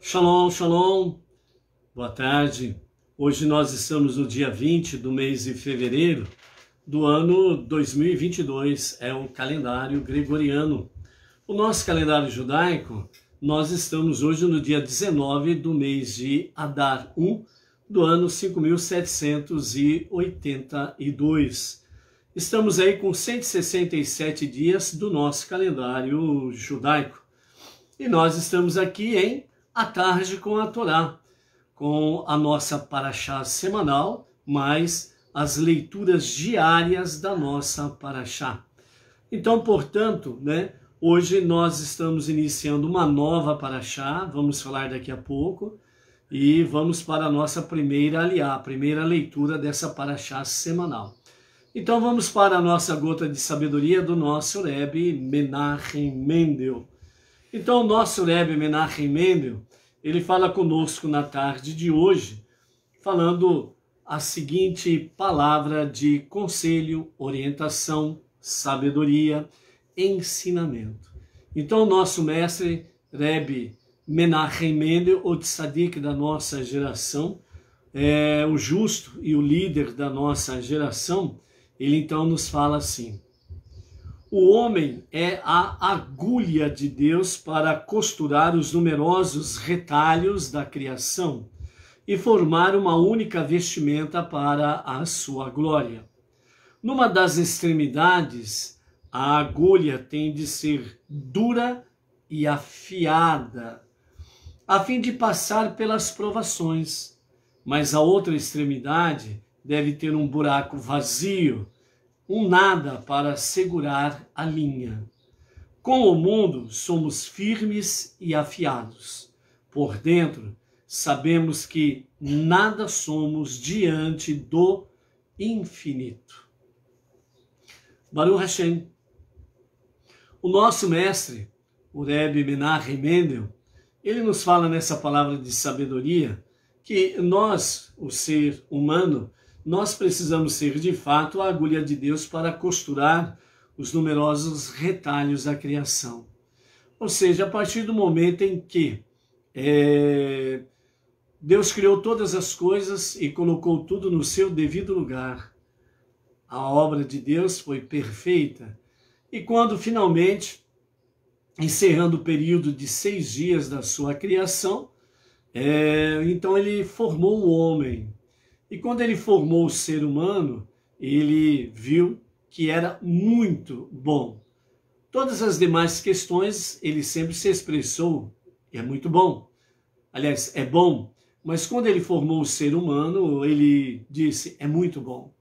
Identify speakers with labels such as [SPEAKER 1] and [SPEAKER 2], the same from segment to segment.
[SPEAKER 1] Shalom, shalom. Boa tarde. Hoje nós estamos no dia 20 do mês de fevereiro do ano 2022. É o calendário gregoriano. O nosso calendário judaico, nós estamos hoje no dia 19 do mês de Adar 1 do ano 5782. Estamos aí com 167 dias do nosso calendário judaico. E nós estamos aqui em à tarde com a Torá, com a nossa paraxá semanal, mais as leituras diárias da nossa paraxá. Então, portanto, né, hoje nós estamos iniciando uma nova paraxá, vamos falar daqui a pouco, e vamos para a nossa primeira aliá, a primeira leitura dessa paraxá semanal. Então vamos para a nossa gota de sabedoria do nosso Rebbe Menachem Mendel. Então, o nosso Rebbe Menachem Mendel, ele fala conosco na tarde de hoje, falando a seguinte palavra de conselho, orientação, sabedoria, ensinamento. Então, o nosso mestre Rebbe Menachem Mendel, o tzadik da nossa geração, é, o justo e o líder da nossa geração, ele então nos fala assim: o homem é a agulha de Deus para costurar os numerosos retalhos da criação e formar uma única vestimenta para a sua glória. Numa das extremidades, a agulha tem de ser dura e afiada, a fim de passar pelas provações, mas a outra extremidade deve ter um buraco vazio um nada para segurar a linha. Com o mundo somos firmes e afiados. Por dentro, sabemos que nada somos diante do infinito. Baruch Hashem. O nosso mestre, o Rebbe Menachem Mendel, ele nos fala nessa palavra de sabedoria que nós, o ser humano, nós precisamos ser de fato a agulha de Deus para costurar os numerosos retalhos da criação. Ou seja, a partir do momento em que é, Deus criou todas as coisas e colocou tudo no seu devido lugar, a obra de Deus foi perfeita. E quando finalmente, encerrando o período de seis dias da sua criação, é, então ele formou o homem, e quando ele formou o ser humano, ele viu que era muito bom. Todas as demais questões ele sempre se expressou, é muito bom. Aliás, é bom, mas quando ele formou o ser humano, ele disse, é muito bom.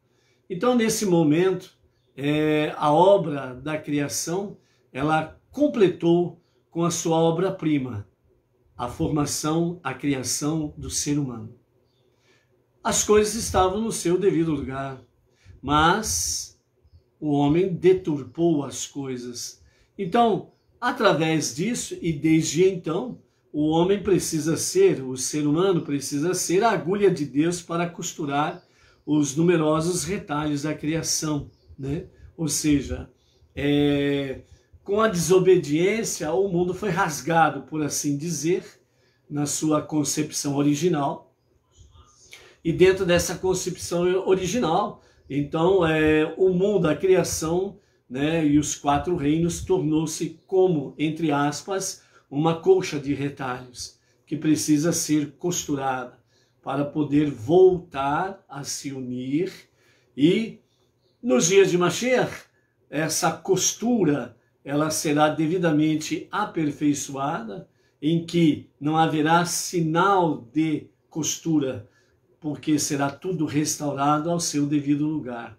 [SPEAKER 1] Então, nesse momento, é, a obra da criação, ela completou com a sua obra-prima, a formação, a criação do ser humano as coisas estavam no seu devido lugar. Mas o homem deturpou as coisas. Então, através disso, e desde então, o homem precisa ser, o ser humano precisa ser a agulha de Deus para costurar os numerosos retalhos da criação. Né? Ou seja, é, com a desobediência, o mundo foi rasgado, por assim dizer, na sua concepção original, e dentro dessa concepção original. Então, é, o mundo, a criação né, e os quatro reinos tornou-se como, entre aspas, uma colcha de retalhos que precisa ser costurada para poder voltar a se unir e nos dias de Mashiach, essa costura ela será devidamente aperfeiçoada, em que não haverá sinal de costura, porque será tudo restaurado ao seu devido lugar.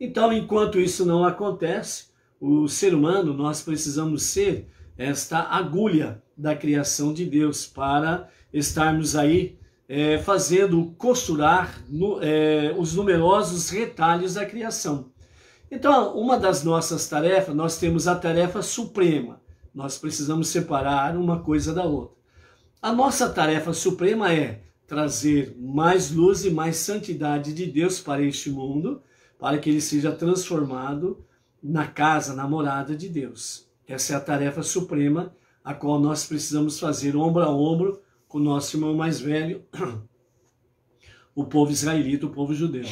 [SPEAKER 1] Então, enquanto isso não acontece, o ser humano, nós precisamos ser esta agulha da criação de Deus para estarmos aí é, fazendo costurar no, é, os numerosos retalhos da criação. Então, uma das nossas tarefas, nós temos a tarefa suprema. Nós precisamos separar uma coisa da outra. A nossa tarefa suprema é trazer mais luz e mais santidade de Deus para este mundo, para que ele seja transformado na casa, na morada de Deus. Essa é a tarefa suprema a qual nós precisamos fazer ombro a ombro com o nosso irmão mais velho, o povo israelita, o povo judeu.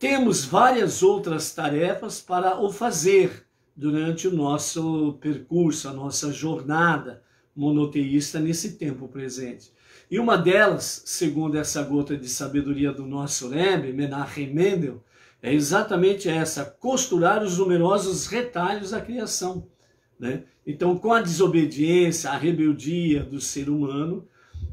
[SPEAKER 1] Temos várias outras tarefas para o fazer durante o nosso percurso, a nossa jornada monoteísta nesse tempo presente. E uma delas, segundo essa gota de sabedoria do nosso Rebbe, Menachem Mendel, é exatamente essa, costurar os numerosos retalhos da criação. Né? Então, com a desobediência, a rebeldia do ser humano,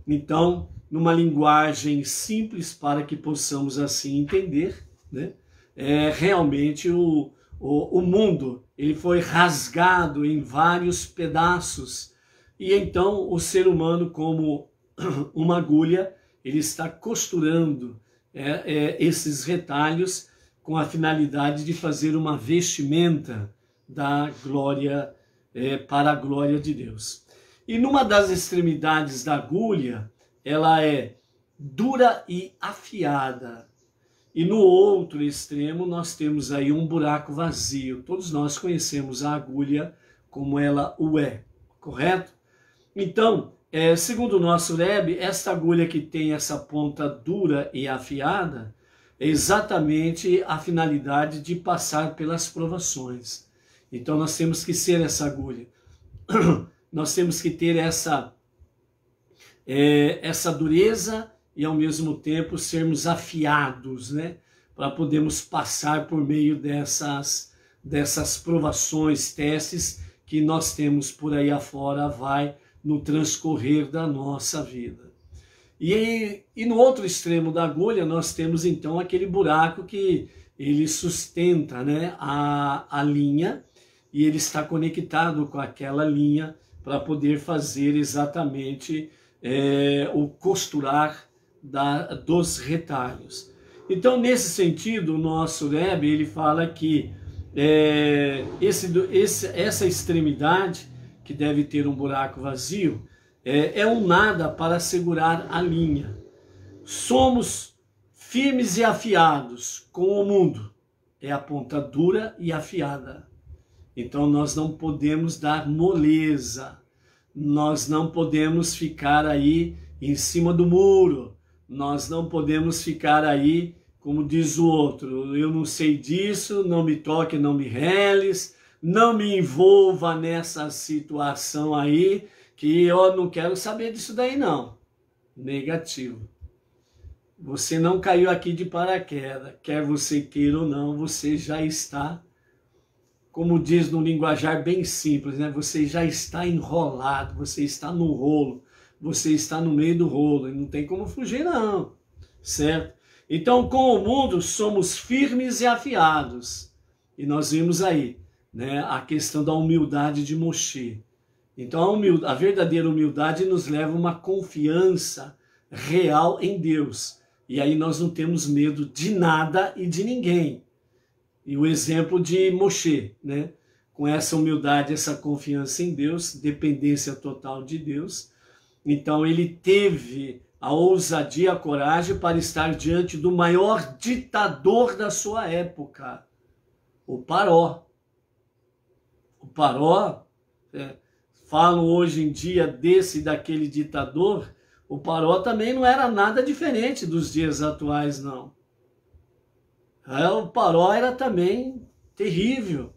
[SPEAKER 1] então, numa linguagem simples para que possamos assim entender, né? é, realmente o, o, o mundo ele foi rasgado em vários pedaços, e então o ser humano, como uma agulha, ele está costurando é, é, esses retalhos com a finalidade de fazer uma vestimenta da glória é, para a glória de Deus. E numa das extremidades da agulha, ela é dura e afiada. E no outro extremo nós temos aí um buraco vazio. Todos nós conhecemos a agulha como ela o é, correto? Então, é, segundo o nosso Rebbe, esta agulha que tem essa ponta dura e afiada é exatamente a finalidade de passar pelas provações. Então nós temos que ser essa agulha. nós temos que ter essa, é, essa dureza e ao mesmo tempo sermos afiados, né? Para podermos passar por meio dessas, dessas provações, testes que nós temos por aí afora, vai no transcorrer da nossa vida. E, e no outro extremo da agulha nós temos então aquele buraco que ele sustenta né, a, a linha e ele está conectado com aquela linha para poder fazer exatamente é, o costurar da, dos retalhos. Então, nesse sentido, o nosso Rebbe ele fala que é, esse, esse, essa extremidade que deve ter um buraco vazio, é, é um nada para segurar a linha. Somos firmes e afiados com o mundo. É a ponta dura e afiada. Então nós não podemos dar moleza, nós não podemos ficar aí em cima do muro, nós não podemos ficar aí, como diz o outro, eu não sei disso, não me toque, não me reles, não me envolva nessa situação aí, que eu não quero saber disso daí não. Negativo. Você não caiu aqui de paraquedas, quer você queira ou não, você já está, como diz no linguajar bem simples, né? Você já está enrolado, você está no rolo, você está no meio do rolo e não tem como fugir não, certo? Então, com o mundo somos firmes e afiados. E nós vimos aí, né, a questão da humildade de Moshe. Então, a, humildade, a verdadeira humildade nos leva a uma confiança real em Deus. E aí nós não temos medo de nada e de ninguém. E o exemplo de Moshe, né? com essa humildade, essa confiança em Deus, dependência total de Deus. Então ele teve a ousadia, a coragem para estar diante do maior ditador da sua época, o Paró o Paró, é, falam hoje em dia desse e daquele ditador, o Paró também não era nada diferente dos dias atuais, não. É, o Paró era também terrível.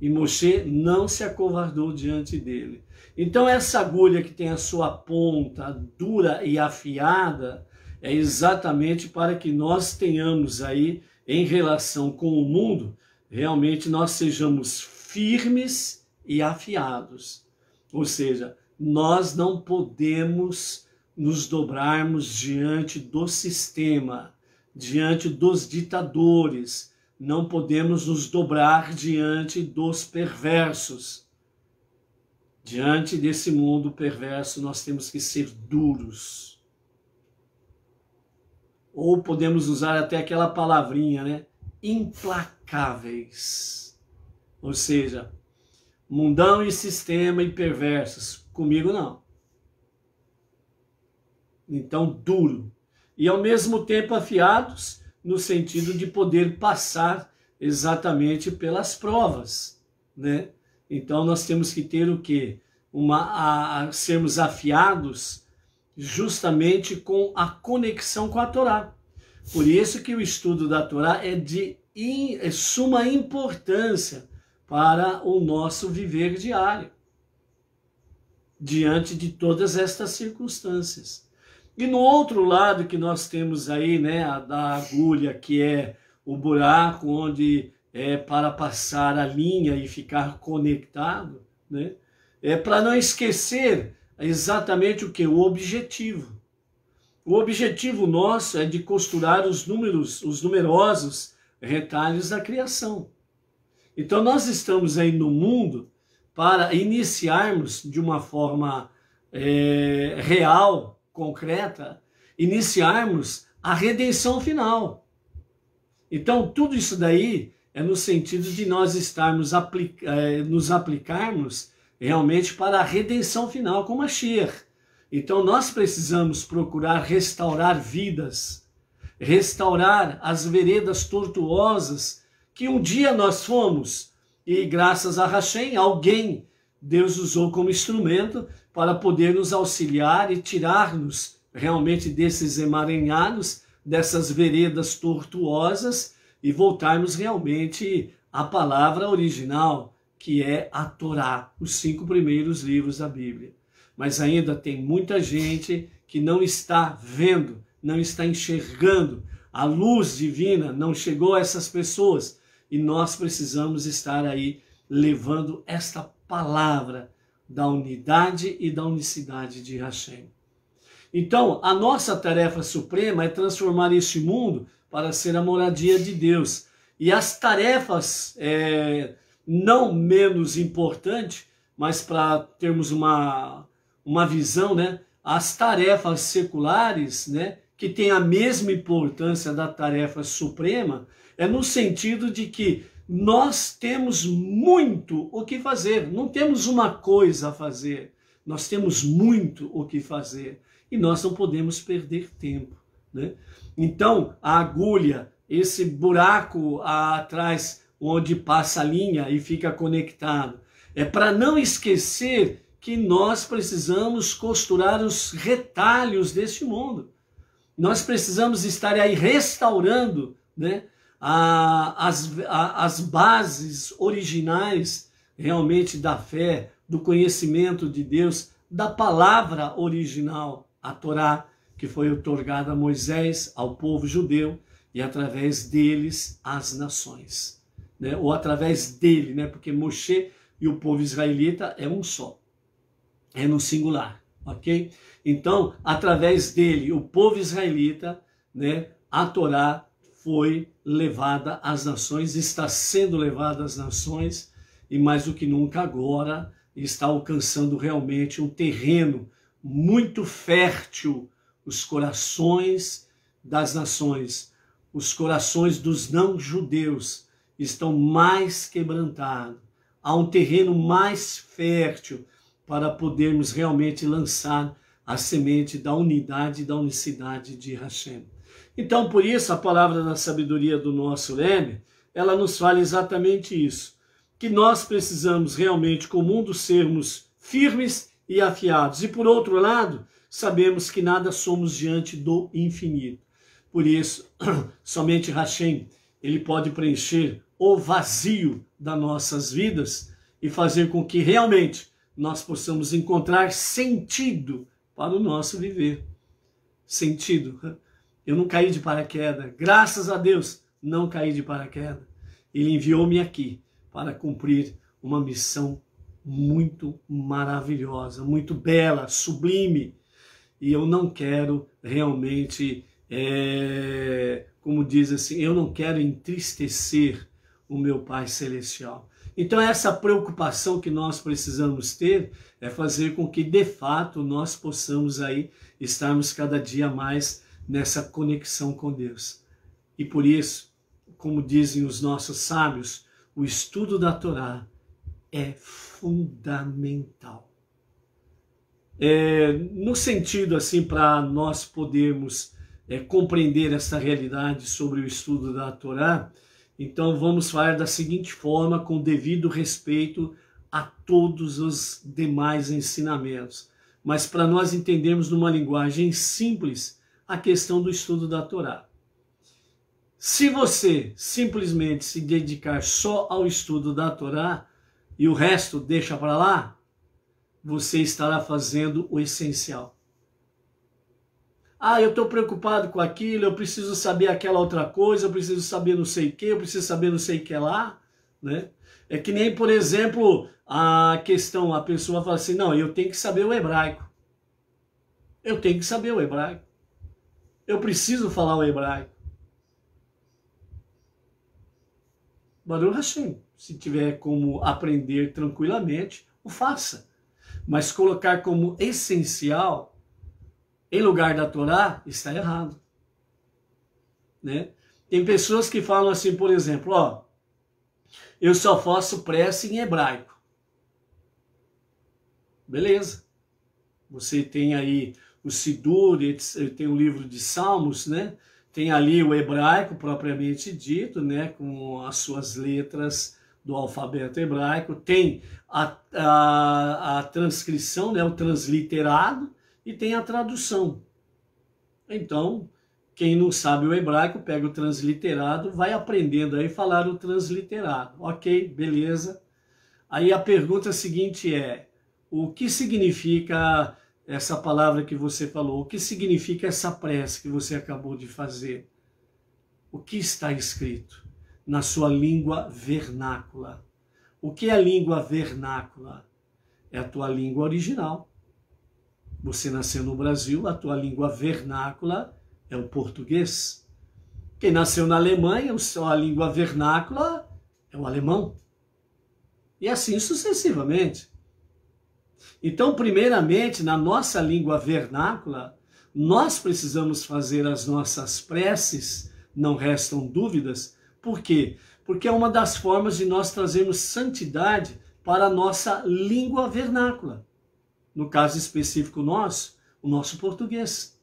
[SPEAKER 1] E Moshe não se acovardou diante dele. Então, essa agulha que tem a sua ponta dura e afiada é exatamente para que nós tenhamos aí, em relação com o mundo, realmente nós sejamos firmes e afiados. Ou seja, nós não podemos nos dobrarmos diante do sistema, diante dos ditadores, não podemos nos dobrar diante dos perversos. Diante desse mundo perverso, nós temos que ser duros. Ou podemos usar até aquela palavrinha, né? Implacáveis ou seja, mundão e sistema e perversos. Comigo não. Então, duro. E ao mesmo tempo afiados, no sentido de poder passar exatamente pelas provas, né? Então nós temos que ter o quê? Uma a, a sermos afiados justamente com a conexão com a Torá. Por isso que o estudo da Torá é de in, é suma importância, para o nosso viver diário, diante de todas estas circunstâncias. E no outro lado que nós temos aí, né, a da agulha, que é o buraco onde é para passar a linha e ficar conectado, né, é para não esquecer exatamente o que? O objetivo. O objetivo nosso é de costurar os números, os numerosos retalhos da criação. Então nós estamos aí no mundo para iniciarmos de uma forma é, real, concreta, iniciarmos a redenção final. Então tudo isso daí é no sentido de nós estarmos aplica é, nos aplicarmos realmente para a redenção final com Mashiach. Então nós precisamos procurar restaurar vidas, restaurar as veredas tortuosas que um dia nós fomos e graças a Hashem, alguém Deus usou como instrumento para poder nos auxiliar e tirar-nos realmente desses emaranhados, dessas veredas tortuosas e voltarmos realmente à palavra original, que é a Torá, os cinco primeiros livros da Bíblia. Mas ainda tem muita gente que não está vendo, não está enxergando. A luz divina não chegou a essas pessoas e nós precisamos estar aí levando esta palavra da unidade e da unicidade de Hashem. Então, a nossa tarefa suprema é transformar este mundo para ser a moradia de Deus. E as tarefas é, não menos importantes, mas para termos uma, uma visão, né? As tarefas seculares, né? Que têm a mesma importância da tarefa suprema, é no sentido de que nós temos muito o que fazer, não temos uma coisa a fazer, nós temos muito o que fazer e nós não podemos perder tempo. Né? Então, a agulha, esse buraco atrás onde passa a linha e fica conectado, é para não esquecer que nós precisamos costurar os retalhos deste mundo. Nós precisamos estar aí restaurando, né? a, as, a, as bases originais realmente da fé, do conhecimento de Deus, da palavra original, a Torá, que foi otorgada a Moisés, ao povo judeu, e através deles às nações. Né? Ou através dele, né? porque Moshe e o povo israelita é um só, é no singular, ok? Então, através dele, o povo israelita, né? a Torá foi levada às nações, está sendo levada às nações e mais do que nunca agora está alcançando realmente um terreno muito fértil, os corações das nações, os corações dos não-judeus estão mais quebrantados. Há um terreno mais fértil para podermos realmente lançar a semente da unidade e da unicidade de Hashem. Então, por isso, a palavra da sabedoria do nosso Leme, ela nos fala exatamente isso, que nós precisamos realmente, como mundo, sermos firmes e afiados. E, por outro lado, sabemos que nada somos diante do infinito. Por isso, somente Hashem, ele pode preencher o vazio das nossas vidas e fazer com que realmente nós possamos encontrar sentido para o nosso viver. Sentido né? Eu não caí de paraquedas. Graças a Deus, não caí de paraquedas. Ele enviou-me aqui para cumprir uma missão muito maravilhosa, muito bela, sublime. E eu não quero realmente, é, como diz assim, eu não quero entristecer o meu Pai Celestial. Então, essa preocupação que nós precisamos ter é fazer com que, de fato, nós possamos aí estarmos cada dia mais nessa conexão com Deus. E por isso, como dizem os nossos sábios, o estudo da Torá é fundamental. É, no sentido assim para nós podermos é, compreender essa realidade sobre o estudo da Torá, então vamos falar da seguinte forma, com devido respeito a todos os demais ensinamentos, mas para nós entendermos numa linguagem simples a questão do estudo da Torá. Se você simplesmente se dedicar só ao estudo da Torá e o resto deixa para lá, você estará fazendo o essencial. Ah, eu estou preocupado com aquilo, eu preciso saber aquela outra coisa, eu preciso saber não sei o que, eu preciso saber não sei o que lá, né? É que nem, por exemplo, a questão, a pessoa fala assim, não, eu tenho que saber o hebraico. Eu tenho que saber o hebraico. Eu preciso falar o hebraico. Baruch Hashem, se tiver como aprender tranquilamente, o faça. Mas colocar como essencial, em lugar da Torá, está errado. Né? Tem pessoas que falam assim, por exemplo, ó, eu só faço prece em hebraico. Beleza. Você tem aí o Sidur, tem o um livro de Salmos, né? Tem ali o hebraico propriamente dito, né? Com as suas letras do alfabeto hebraico, tem a, a, a transcrição, né? o transliterado, e tem a tradução. Então, quem não sabe o hebraico, pega o transliterado, vai aprendendo aí falar o transliterado. Ok, beleza. Aí a pergunta seguinte é: o que significa essa palavra que você falou. O que significa essa prece que você acabou de fazer? O que está escrito na sua língua vernácula? O que é a língua vernácula? É a tua língua original. Você nasceu no Brasil, a tua língua vernácula é o português. Quem nasceu na Alemanha, a língua vernácula é o alemão. E assim sucessivamente. Então, primeiramente, na nossa língua vernácula, nós precisamos fazer as nossas preces, não restam dúvidas. Por quê? Porque é uma das formas de nós trazermos santidade para a nossa língua vernácula. No caso específico nosso, o nosso português.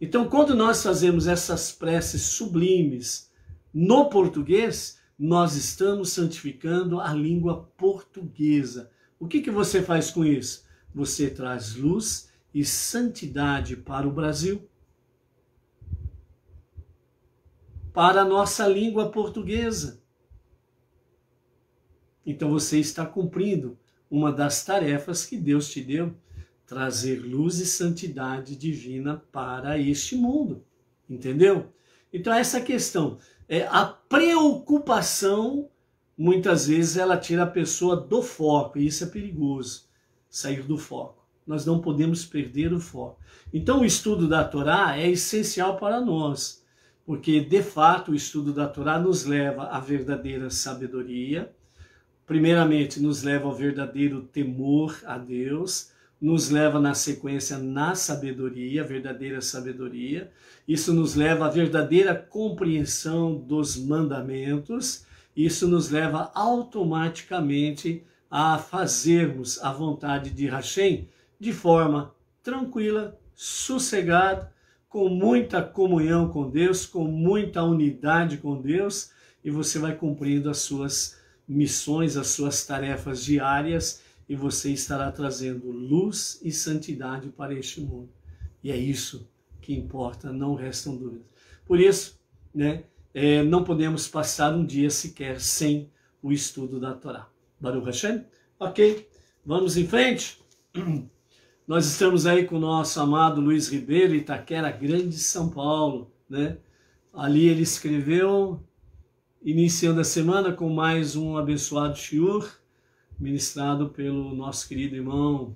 [SPEAKER 1] Então, quando nós fazemos essas preces sublimes no português, nós estamos santificando a língua portuguesa. O que, que você faz com isso? Você traz luz e santidade para o Brasil, para a nossa língua portuguesa. Então você está cumprindo uma das tarefas que Deus te deu, trazer luz e santidade divina para este mundo. Entendeu? Então, essa questão é a preocupação muitas vezes ela tira a pessoa do foco, e isso é perigoso, sair do foco. Nós não podemos perder o foco. Então o estudo da Torá é essencial para nós, porque de fato o estudo da Torá nos leva à verdadeira sabedoria, primeiramente nos leva ao verdadeiro temor a Deus, nos leva na sequência na sabedoria, verdadeira sabedoria. Isso nos leva à verdadeira compreensão dos mandamentos isso nos leva automaticamente a fazermos a vontade de Hashem de forma tranquila, sossegada, com muita comunhão com Deus, com muita unidade com Deus, e você vai cumprindo as suas missões, as suas tarefas diárias, e você estará trazendo luz e santidade para este mundo. E é isso que importa, não restam dúvidas. Por isso, né, é, não podemos passar um dia sequer sem o estudo da Torá. Baruch Hashem? Ok, vamos em frente. Nós estamos aí com o nosso amado Luiz Ribeiro, Itaquera, Grande São Paulo, né? Ali ele escreveu, iniciando a semana com mais um abençoado shiur, ministrado pelo nosso querido irmão,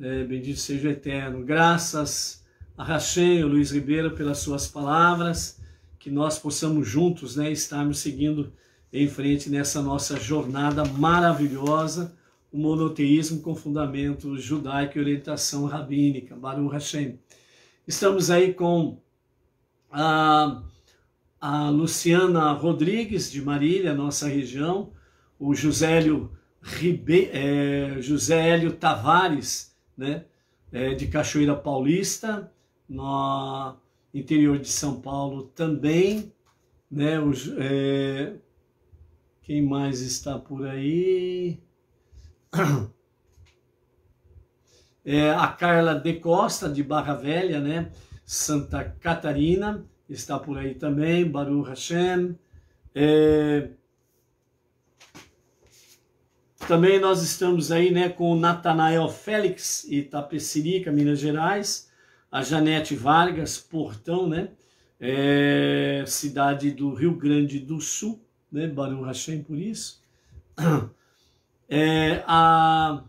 [SPEAKER 1] é, bendito seja o eterno. Graças a Hashem, Luiz Ribeiro, pelas suas palavras que nós possamos juntos né, estarmos seguindo em frente nessa nossa jornada maravilhosa, o monoteísmo com fundamento judaico e orientação rabínica, Baruch Hashem. Estamos aí com a, a Luciana Rodrigues, de Marília, nossa região, o Josélio, Ribe, é, Josélio Tavares, né, é, de Cachoeira Paulista, nós interior de São Paulo também, né? Os, é, quem mais está por aí? É, a Carla de Costa, de Barra Velha, né? Santa Catarina, está por aí também, Baru Hashem. É, também nós estamos aí né, com o Natanael Félix, Itapecirica, Minas Gerais a Janete Vargas, Portão, né? É, cidade do Rio Grande do Sul, né? Barão por isso. É, a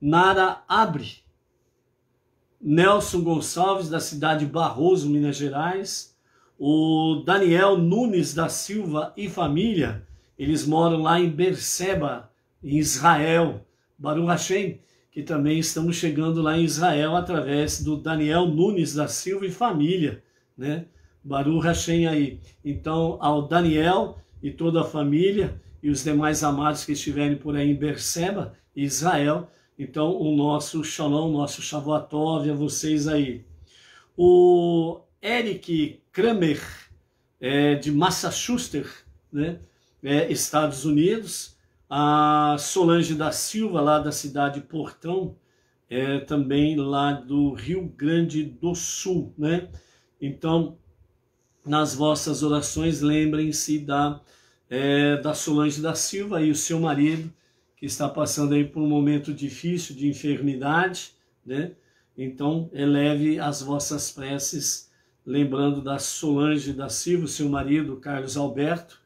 [SPEAKER 1] Nara Abre, Nelson Gonçalves, da cidade Barroso, Minas Gerais. O Daniel Nunes da Silva e família, eles moram lá em Berseba, em Israel. Baruch Hashem que também estamos chegando lá em Israel através do Daniel Nunes da Silva e família, né? Baru Hashem aí. Então, ao Daniel e toda a família e os demais amados que estiverem por aí em Berseba, Israel, então o nosso shalom, o nosso shavuatov a vocês aí. O Eric Kramer, é, de Massachusetts, né? É, Estados Unidos, a Solange da Silva, lá da cidade Portão, é também lá do Rio Grande do Sul, né? Então, nas vossas orações, lembrem-se da, é, da Solange da Silva e o seu marido, que está passando aí por um momento difícil de enfermidade, né? Então, eleve as vossas preces, lembrando da Solange da Silva, seu marido, Carlos Alberto,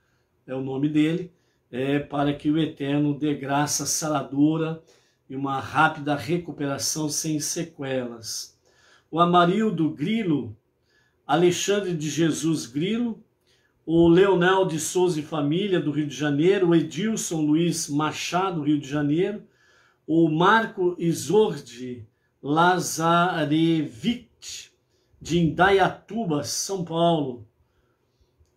[SPEAKER 1] é o nome dele, é, para que o Eterno dê graça saladora e uma rápida recuperação sem sequelas. O Amarildo Grilo, Alexandre de Jesus Grilo, o Leonel de Souza e Família, do Rio de Janeiro, o Edilson Luiz Machado, do Rio de Janeiro, o Marco Isordi Lazarevich, de Indaiatuba, São Paulo,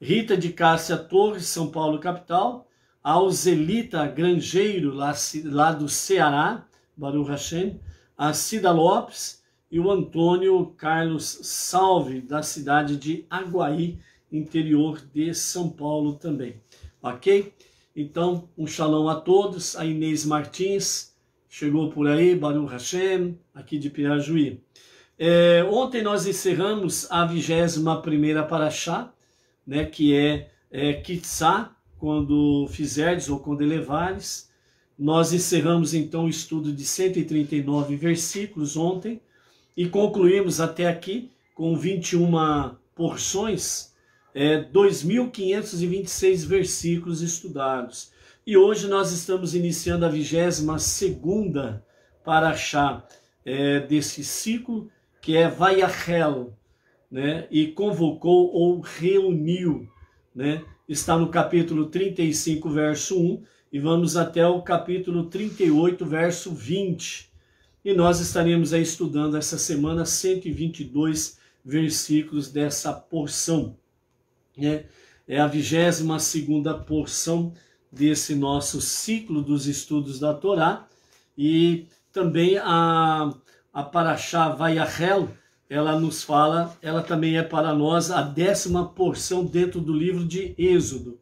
[SPEAKER 1] Rita de Cássia Torres, São Paulo, capital, Alzelita Grangeiro, lá, lá do Ceará, Baruch Hashem, a Cida Lopes e o Antônio Carlos Salve, da cidade de Aguaí, interior de São Paulo também. Ok? Então, um xalão a todos. A Inês Martins chegou por aí, Baruch Hashem, aqui de Pirajuí. É, ontem nós encerramos a 21 primeira paraxá, né, que é, é Kitsá, quando fizerdes ou quando elevares. Nós encerramos então o estudo de 139 versículos ontem e concluímos até aqui com 21 porções, é, 2.526 versículos estudados. E hoje nós estamos iniciando a 22 para paraxá é, desse ciclo, que é Vaiachel, né? e convocou ou reuniu, né? está no capítulo 35, verso 1, e vamos até o capítulo 38, verso 20. E nós estaremos aí estudando essa semana 122 versículos dessa porção. Né? É a 22 segunda porção desse nosso ciclo dos estudos da Torá e também a, a Paraxá Vaiarel, ela nos fala, ela também é para nós a décima porção dentro do livro de Êxodo.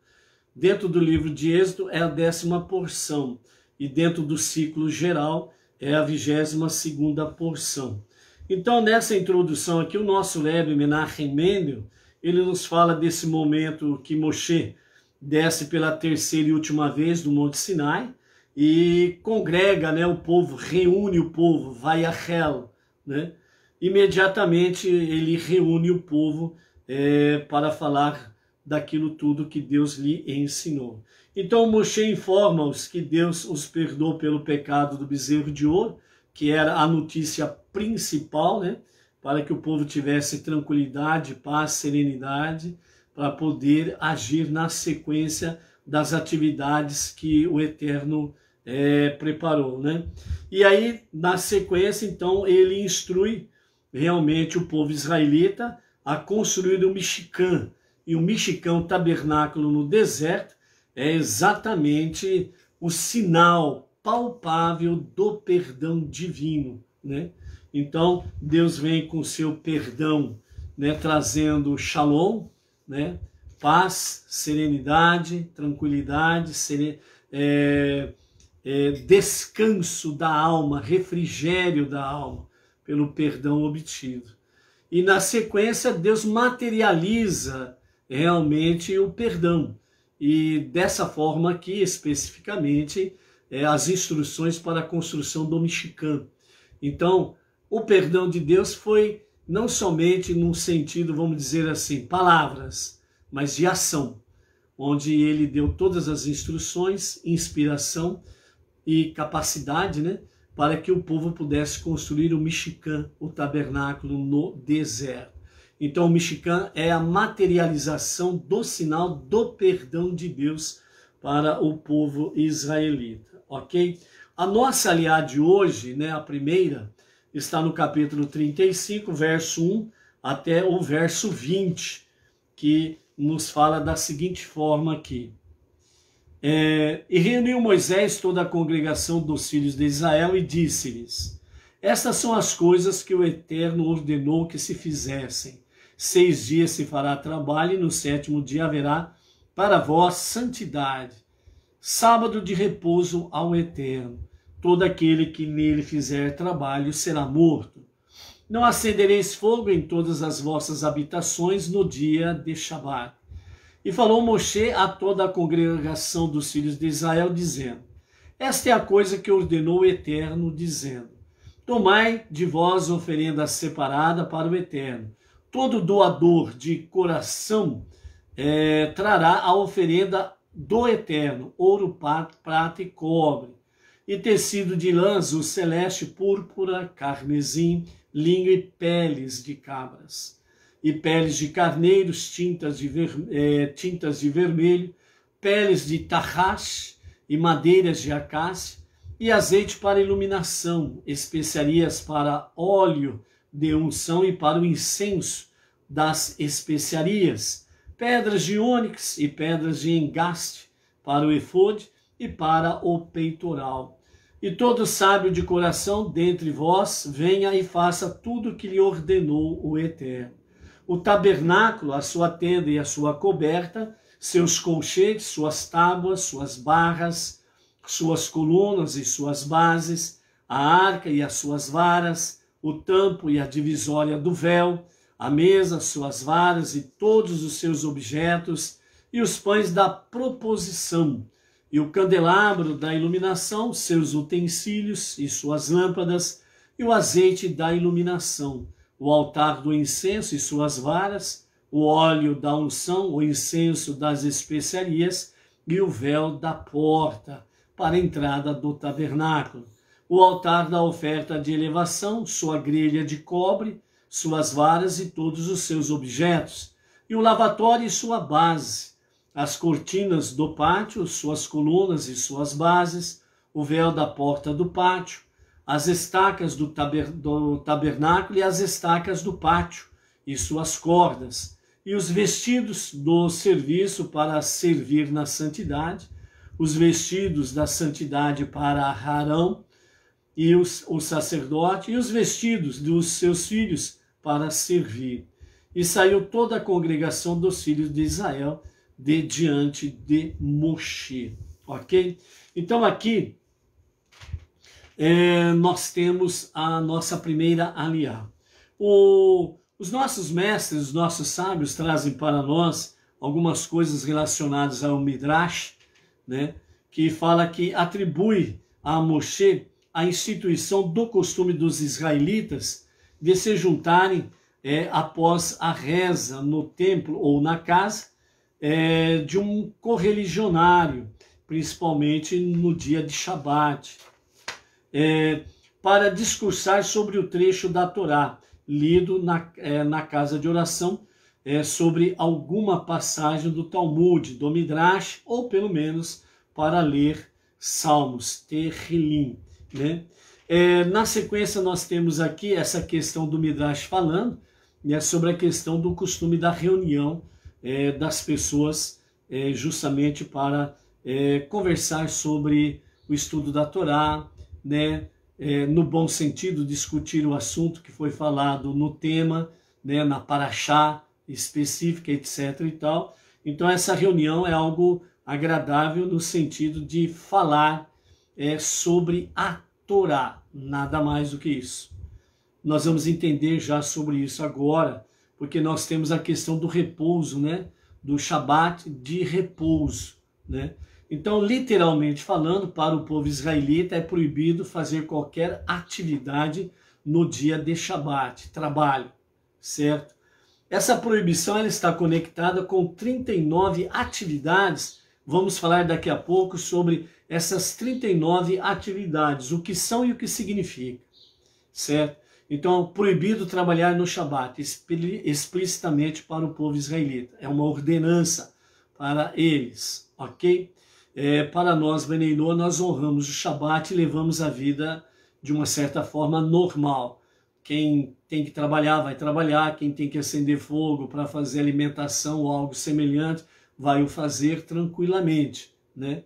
[SPEAKER 1] Dentro do livro de Êxodo é a décima porção e dentro do ciclo geral é a vigésima segunda porção. Então, nessa introdução aqui, o nosso Rebbe Menachem Mendel, ele nos fala desse momento que Moshe desce pela terceira e última vez do Monte Sinai e congrega né, o povo, reúne o povo, vai a Hel, né? imediatamente ele reúne o povo é, para falar daquilo tudo que Deus lhe ensinou. Então Moshe informa-os que Deus os perdoou pelo pecado do bezerro de ouro, que era a notícia principal, né? para que o povo tivesse tranquilidade, paz, serenidade, para poder agir na sequência das atividades que o Eterno é, preparou. Né? E aí, na sequência, então, ele instrui realmente o povo israelita a construir o um mexicano. E o mexicano tabernáculo no deserto é exatamente o sinal palpável do perdão divino, né? Então, Deus vem com seu perdão, né, trazendo shalom, né? Paz, serenidade, tranquilidade, seren... é... É... descanso da alma, refrigério da alma pelo perdão obtido. E na sequência, Deus materializa realmente o perdão. E dessa forma aqui, especificamente, é, as instruções para a construção do Mexicano. Então, o perdão de Deus foi não somente num sentido, vamos dizer assim, palavras, mas de ação, onde ele deu todas as instruções, inspiração e capacidade, né? para que o povo pudesse construir o Mexicã, o tabernáculo, no deserto. Então, o Mexicã é a materialização do sinal do perdão de Deus para o povo israelita, ok? A nossa aliá de hoje, né, a primeira, está no capítulo 35, verso 1 até o verso 20, que nos fala da seguinte forma aqui. É, e reuniu Moisés toda a congregação dos filhos de Israel e disse-lhes: Estas são as coisas que o Eterno ordenou que se fizessem. Seis dias se fará trabalho, e no sétimo dia haverá para vós santidade. Sábado de repouso ao Eterno. Todo aquele que nele fizer trabalho será morto. Não acendereis fogo em todas as vossas habitações no dia de Shabat e falou Moshe a toda a congregação dos filhos de Israel, dizendo: Esta é a coisa que ordenou o Eterno, dizendo: Tomai de vós oferenda separada para o Eterno. Todo doador de coração é, trará a oferenda do Eterno, ouro, prata e cobre, e tecido de lãs, o celeste, púrpura, carmesim, linho e peles de cabras e peles de carneiros tintas de, ver, eh, tintas de vermelho, peles de tarrax e madeiras de acácia, e azeite para iluminação, especiarias para óleo de unção e para o incenso das especiarias, pedras de ônix e pedras de engaste para o efode e para o peitoral. E todo sábio de coração dentre vós venha e faça tudo que lhe ordenou o Eterno o tabernáculo, a sua tenda e a sua coberta, seus colchetes, suas tábuas, suas barras, suas colunas e suas bases, a arca e as suas varas, o tampo e a divisória do véu, a mesa, suas varas e todos os seus objetos, e os pães da proposição, e o candelabro da iluminação, seus utensílios e suas lâmpadas, e o azeite da iluminação o altar do incenso e suas varas, o óleo da unção, o incenso das especiarias e o véu da porta para a entrada do tabernáculo. O altar da oferta de elevação, sua grelha de cobre, suas varas e todos os seus objetos, e o lavatório e sua base, as cortinas do pátio, suas colunas e suas bases, o véu da porta do pátio, as estacas do, taber, do tabernáculo e as estacas do pátio e suas cordas, e os vestidos do serviço para servir na santidade, os vestidos da santidade para Harão e os, o sacerdote, e os vestidos dos seus filhos para servir. E saiu toda a congregação dos filhos de Israel de diante de Moshe. Ok? Então aqui é, nós temos a nossa primeira aliá. O, os nossos mestres, os nossos sábios trazem para nós algumas coisas relacionadas ao Midrash, né, que fala que atribui a Moshe a instituição do costume dos israelitas de se juntarem é, após a reza no templo ou na casa é, de um correligionário, principalmente no dia de Shabat é, para discursar sobre o trecho da Torá, lido na, é, na casa de oração, é, sobre alguma passagem do Talmud, do Midrash, ou pelo menos para ler Salmos, Terrilim. Né? É, na sequência, nós temos aqui essa questão do Midrash falando né, sobre a questão do costume da reunião é, das pessoas, é, justamente para é, conversar sobre o estudo da Torá, né, é, no bom sentido, discutir o assunto que foi falado no tema, né, na paraxá específica, etc. e tal. Então, essa reunião é algo agradável no sentido de falar é, sobre a Torá, nada mais do que isso. Nós vamos entender já sobre isso agora, porque nós temos a questão do repouso, né? Do Shabat de repouso, né? Então, literalmente falando, para o povo israelita é proibido fazer qualquer atividade no dia de Shabat, trabalho, certo? Essa proibição ela está conectada com 39 atividades. Vamos falar daqui a pouco sobre essas 39 atividades, o que são e o que significa, certo? Então, proibido trabalhar no Shabat, explicitamente para o povo israelita. É uma ordenança para eles, ok? é, para nós, Beneinô, nós honramos o Shabat e levamos a vida de uma certa forma normal. Quem tem que trabalhar, vai trabalhar, quem tem que acender fogo para fazer alimentação ou algo semelhante, vai o fazer tranquilamente, né?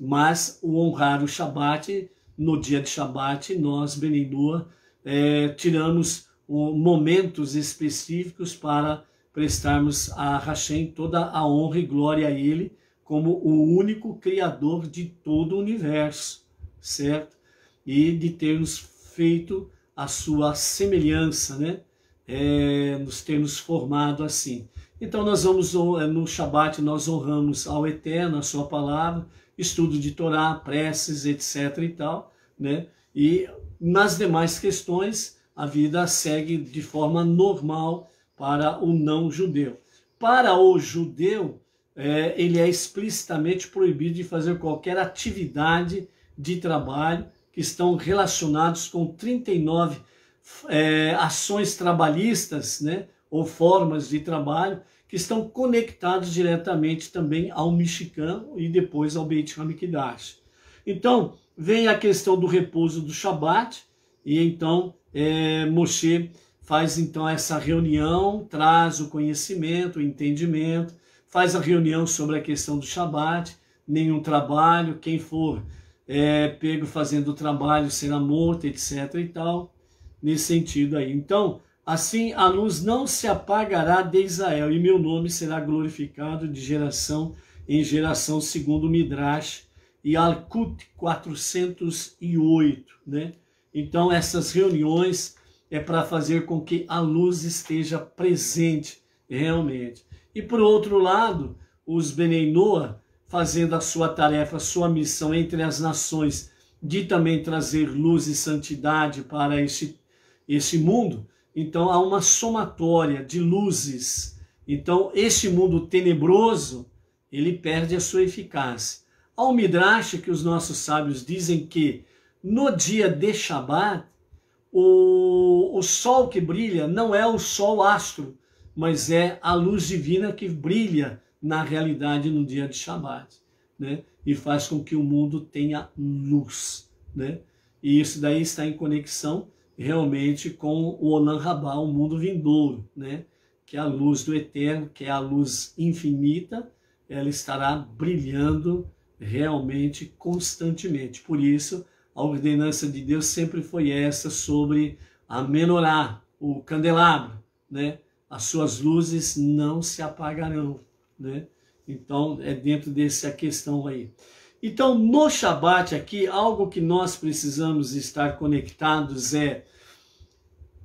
[SPEAKER 1] Mas o honrar o Shabat, no dia de Shabat, nós, Beneinô, é, tiramos momentos específicos para prestarmos a Hashem toda a honra e glória a Ele, como o único criador de todo o universo, certo? E de termos feito a sua semelhança, né? É, nos termos formado assim. Então nós vamos eh, no Shabat nós honramos ao Eterno a sua palavra, estudo de Torá, preces, etc e tal, né? E nas demais questões a vida segue de forma normal para o não judeu. Para o judeu, é, ele é explicitamente proibido de fazer qualquer atividade de trabalho que estão relacionados com 39 é, ações trabalhistas, né, ou formas de trabalho que estão conectados diretamente também ao mexicano e depois ao Beit Hamikdash. Então, vem a questão do repouso do Shabat, e então é, Moshe faz então essa reunião, traz o conhecimento, o entendimento, faz a reunião sobre a questão do Shabat, nenhum trabalho, quem for é, pego fazendo o trabalho será morto, etc. e tal, nesse sentido aí. Então, assim a luz não se apagará de Israel, e meu nome será glorificado de geração em geração, segundo Midrash e Alkut 408. Né? Então, essas reuniões é para fazer com que a luz esteja presente realmente. E por outro lado, os Benenoa, fazendo a sua tarefa, a sua missão entre as nações, de também trazer luz e santidade para esse, esse mundo. Então há uma somatória de luzes. Então esse mundo tenebroso, ele perde a sua eficácia. Há um midrash que os nossos sábios dizem que no dia de Shabat, o, o sol que brilha não é o sol astro, mas é a luz divina que brilha na realidade no dia de Shabbat, né? E faz com que o mundo tenha luz, né? E isso daí está em conexão realmente com o Onan Rabá, o mundo vindouro, né? Que é a luz do eterno, que é a luz infinita, ela estará brilhando realmente constantemente. Por isso, a ordenança de Deus sempre foi essa sobre a menorá, o candelabro, né? as suas luzes não se apagarão, né? Então, é dentro dessa questão aí. Então, no Shabat aqui, algo que nós precisamos estar conectados é,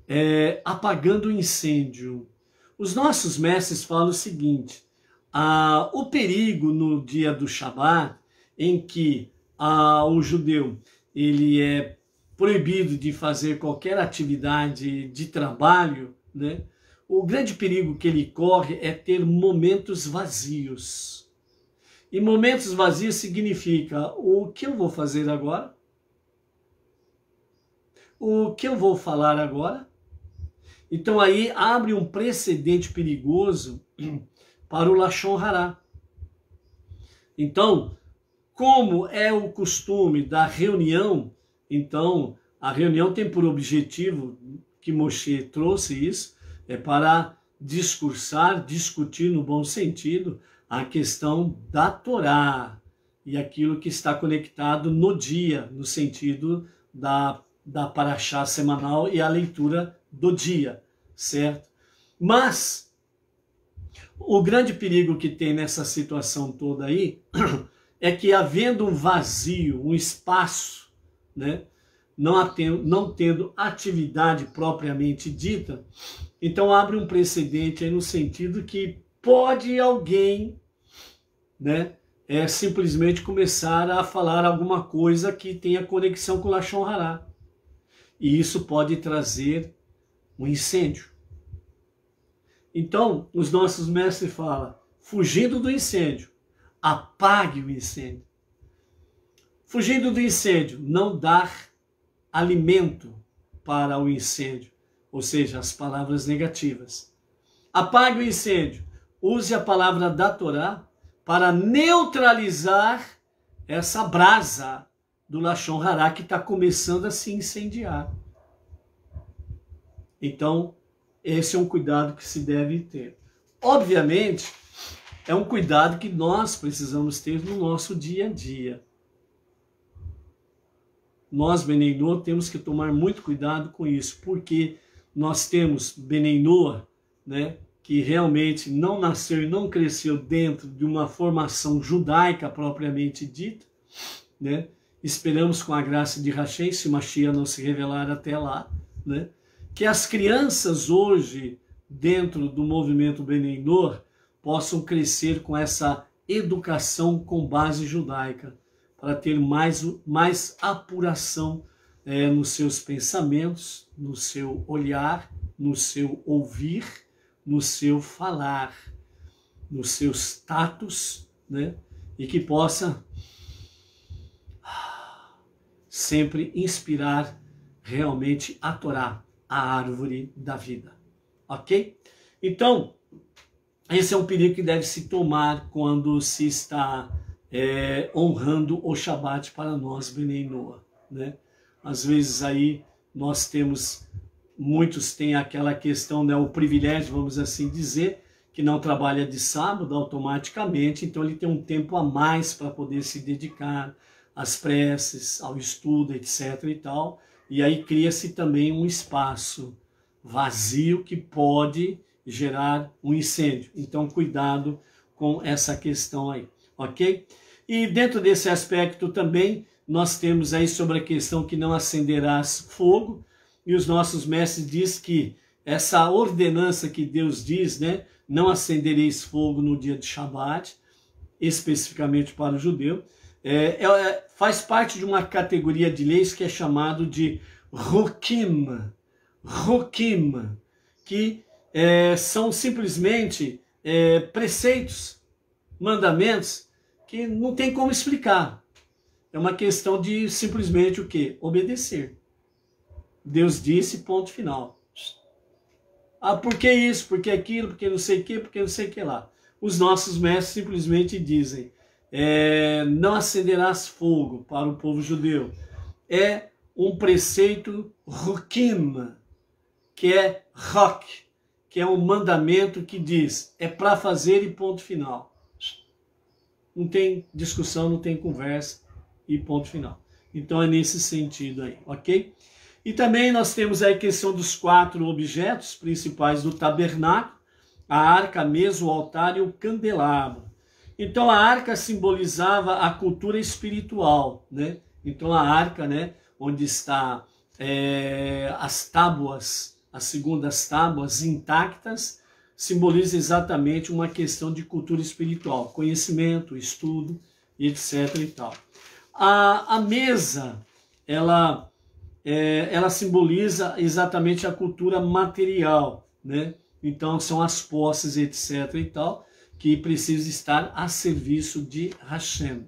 [SPEAKER 1] é apagando o incêndio. Os nossos mestres falam o seguinte, a o perigo no dia do Shabat, em que a, o judeu ele é proibido de fazer qualquer atividade de trabalho, né? O grande perigo que ele corre é ter momentos vazios. E momentos vazios significa o que eu vou fazer agora? O que eu vou falar agora? Então aí abre um precedente perigoso para o Lachon Hará. Então, como é o costume da reunião, então a reunião tem por objetivo que Moshe trouxe isso, é para discursar, discutir no bom sentido a questão da Torá e aquilo que está conectado no dia, no sentido da, da paraxá semanal e a leitura do dia, certo? Mas o grande perigo que tem nessa situação toda aí é que havendo um vazio, um espaço, né? Não, atendo, não tendo atividade propriamente dita, então abre um precedente aí no sentido que pode alguém, né, é simplesmente começar a falar alguma coisa que tenha conexão com Lashon Hará. E isso pode trazer um incêndio. Então, os nossos mestres falam, fugindo do incêndio, apague o incêndio. Fugindo do incêndio, não dar alimento para o incêndio ou seja, as palavras negativas. Apague o incêndio. Use a palavra da Torá para neutralizar essa brasa do Lachon Hará que está começando a se incendiar. Então, esse é um cuidado que se deve ter. Obviamente, é um cuidado que nós precisamos ter no nosso dia a dia. Nós, Benigno, temos que tomar muito cuidado com isso, porque nós temos Benenoa, né, que realmente não nasceu e não cresceu dentro de uma formação judaica propriamente dita, né? Esperamos com a graça de Hashem, se Mashiach não se revelar até lá, né? Que as crianças hoje, dentro do movimento Benenor, possam crescer com essa educação com base judaica, para ter mais, mais apuração é, nos seus pensamentos, no seu olhar, no seu ouvir, no seu falar, nos seus tatos, né? E que possa sempre inspirar realmente a Torá, a árvore da vida. Ok? Então, esse é um perigo que deve se tomar quando se está é, honrando o Shabat para nós, Benei Noah, né? às vezes aí nós temos, muitos têm aquela questão, né, o privilégio, vamos assim dizer, que não trabalha de sábado automaticamente, então ele tem um tempo a mais para poder se dedicar às preces, ao estudo, etc. e tal. E aí cria-se também um espaço vazio que pode gerar um incêndio. Então, cuidado com essa questão aí, ok? E dentro desse aspecto também, nós temos aí sobre a questão que não acenderás fogo, e os nossos mestres diz que essa ordenança que Deus diz, né, não acendereis fogo no dia de Shabat, especificamente para o judeu, é, é, é faz parte de uma categoria de leis que é chamado de Rukim, Rukim, que é, são simplesmente é, preceitos, mandamentos, que não tem como explicar. É uma questão de simplesmente o quê? Obedecer. Deus disse, ponto final. Ah, por que isso? Por que aquilo? Por que não sei o que? Por que não sei o que lá? Os nossos mestres simplesmente dizem, é, não acenderás fogo para o povo judeu. É um preceito rukim, que é rock, que é um mandamento que diz, é para fazer e ponto final. Não tem discussão, não tem conversa e ponto final. Então é nesse sentido aí, ok? E também nós temos a questão dos quatro objetos principais do tabernáculo, a arca, a mesa, o altar e o candelabro. Então a arca simbolizava a cultura espiritual, né? Então a arca, né, onde está é, as tábuas, as segundas tábuas intactas, simboliza exatamente uma questão de cultura espiritual, conhecimento, estudo, etc e tal. A, a mesa, ela, é, ela simboliza exatamente a cultura material, né? Então são as posses, etc. e tal, que precisam estar a serviço de Hashem.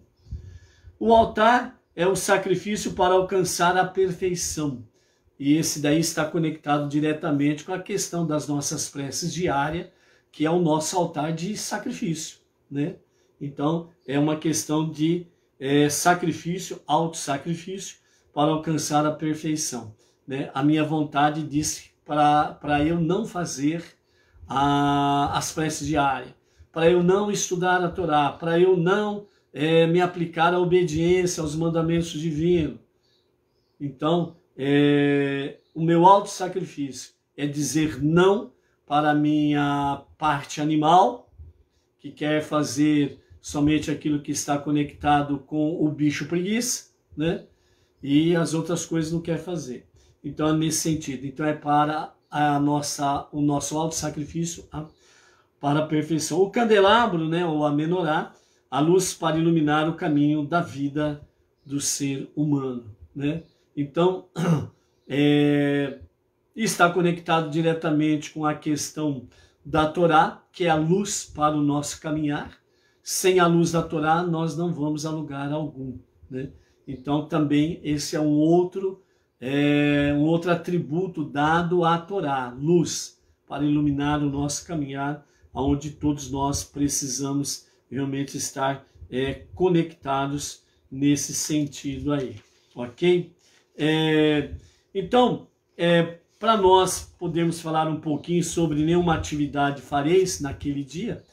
[SPEAKER 1] O altar é o sacrifício para alcançar a perfeição. E esse daí está conectado diretamente com a questão das nossas preces diárias, que é o nosso altar de sacrifício, né? Então, é uma questão de é, sacrifício, auto-sacrifício, para alcançar a perfeição. Né? A minha vontade disse para eu não fazer a, as preces diárias, para eu não estudar a Torá, para eu não é, me aplicar à obediência aos mandamentos divinos. Então, é, o meu auto-sacrifício é dizer não para a minha parte animal, que quer fazer somente aquilo que está conectado com o bicho preguiça, né? E as outras coisas não quer fazer. Então é nesse sentido. Então é para a nossa, o nosso alto sacrifício tá? para a perfeição. O candelabro, né, ou a menorá, a luz para iluminar o caminho da vida do ser humano, né? Então é, está conectado diretamente com a questão da Torá, que é a luz para o nosso caminhar, sem a luz da Torá nós não vamos a lugar algum. Né? Então também esse é um outro, é, um outro atributo dado à Torá, luz, para iluminar o nosso caminhar, aonde todos nós precisamos realmente estar é, conectados nesse sentido aí, ok? É, então, é, para nós podermos falar um pouquinho sobre nenhuma atividade fareis naquele dia,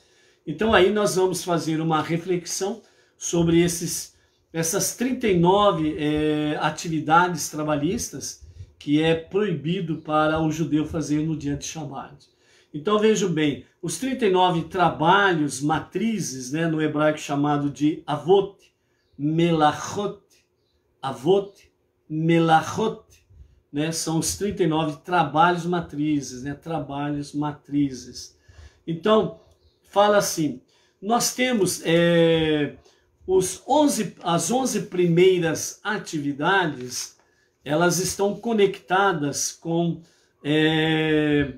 [SPEAKER 1] então aí nós vamos fazer uma reflexão sobre esses, essas 39 é, atividades trabalhistas que é proibido para o judeu fazer no dia de Shabbat. Então vejam bem, os 39 trabalhos matrizes, né, no hebraico chamado de avot, melachot, avot, melachot, né, são os 39 trabalhos matrizes, né, trabalhos matrizes. Então, fala assim: nós temos é, os 11, as 11 primeiras atividades, elas estão conectadas com é,